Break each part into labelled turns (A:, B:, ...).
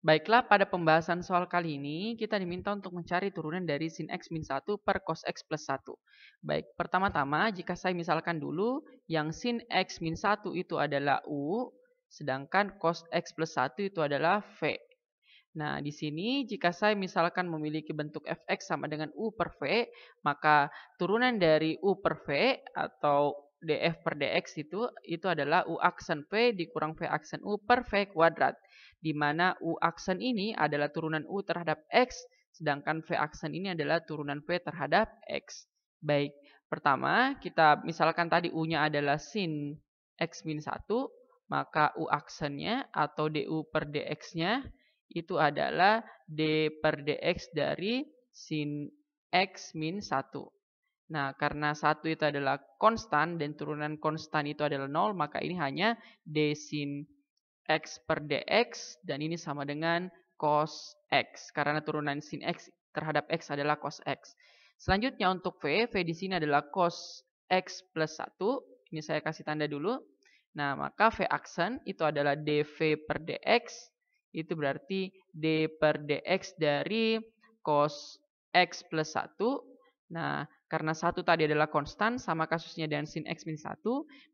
A: Baiklah, pada pembahasan soal kali ini, kita diminta untuk mencari turunan dari sin x min 1 per cos x plus 1. Baik, pertama-tama jika saya misalkan dulu yang sin x min 1 itu adalah u, sedangkan cos x plus 1 itu adalah v. Nah, di sini jika saya misalkan memiliki bentuk fx sama dengan u per v, maka turunan dari u per v atau df per dx itu itu adalah u aksen p dikurang v aksen u per v kuadrat di mana u aksen ini adalah turunan u terhadap x sedangkan v aksen ini adalah turunan v terhadap x. Baik, pertama kita misalkan tadi u-nya adalah sin x min 1, maka u aksennya atau du per dx-nya itu adalah d per dx dari sin x min 1. Nah, karena satu itu adalah konstan dan turunan konstan itu adalah nol, maka ini hanya d sin x per dx dan ini sama dengan cos x karena turunan sin x terhadap x adalah cos x. Selanjutnya untuk v, v di sini adalah cos x plus 1. Ini saya kasih tanda dulu. Nah, maka v aksen itu adalah dv per dx. Itu berarti d per dx dari cos x plus 1 Nah, karena satu tadi adalah konstan, sama kasusnya dengan sin x minus 1,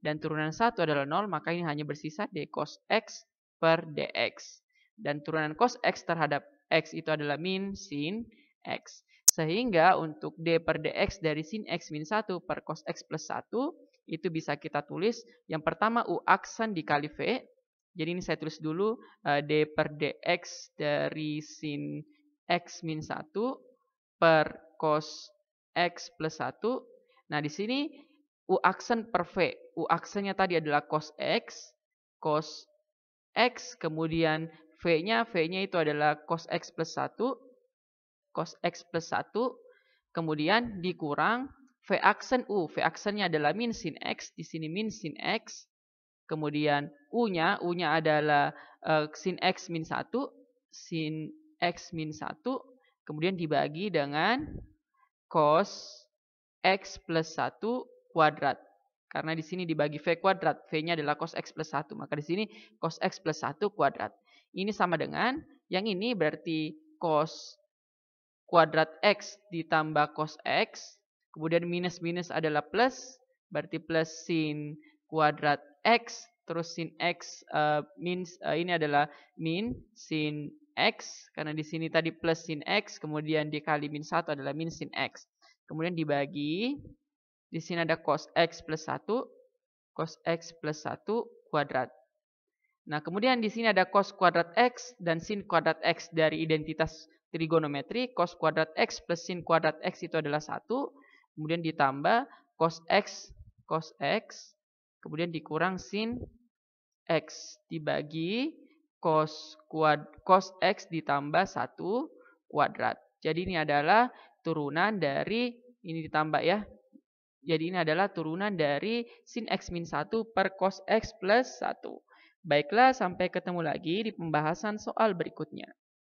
A: dan turunan satu adalah 0, maka ini hanya bersisa d cos x per dx. Dan turunan cos x terhadap x itu adalah min sin x. Sehingga untuk d per dx dari sin x minus 1 per cos x plus 1, itu bisa kita tulis yang pertama u aksen dikali v, jadi ini saya tulis dulu eh, D per DX dari sin X min 1 per cos X plus 1. Nah, di sini U aksen per V. U aksennya tadi adalah cos X, cos X, kemudian V-nya, V-nya itu adalah cos X plus 1, cos X plus 1, kemudian dikurang V aksen U. V aksennya adalah min sin X, di sini min sin X, kemudian U-nya, U-nya adalah uh, sin X min 1, sin X min 1, kemudian dibagi dengan cos x plus 1 kuadrat. Karena di sini dibagi V kuadrat, V-nya adalah cos x plus 1. Maka di sini cos x plus 1 kuadrat. Ini sama dengan, yang ini berarti cos kuadrat x ditambah cos x. Kemudian minus-minus adalah plus, berarti plus sin kuadrat x terus sin x uh, min uh, ini adalah min sin x karena di sini tadi plus sin x kemudian dikali min 1 adalah min sin x. Kemudian dibagi di sini ada cos x plus 1 cos x plus 1 kuadrat. Nah, kemudian di sini ada cos kuadrat x dan sin kuadrat x dari identitas trigonometri cos kuadrat x plus sin kuadrat x itu adalah 1 kemudian ditambah cos x cos x kemudian dikurang sin X dibagi cos, kuad, cos X ditambah 1 kuadrat. Jadi ini adalah turunan dari, ini ditambah ya, jadi ini adalah turunan dari sin X min 1 per cos X plus 1. Baiklah, sampai ketemu lagi di pembahasan soal berikutnya.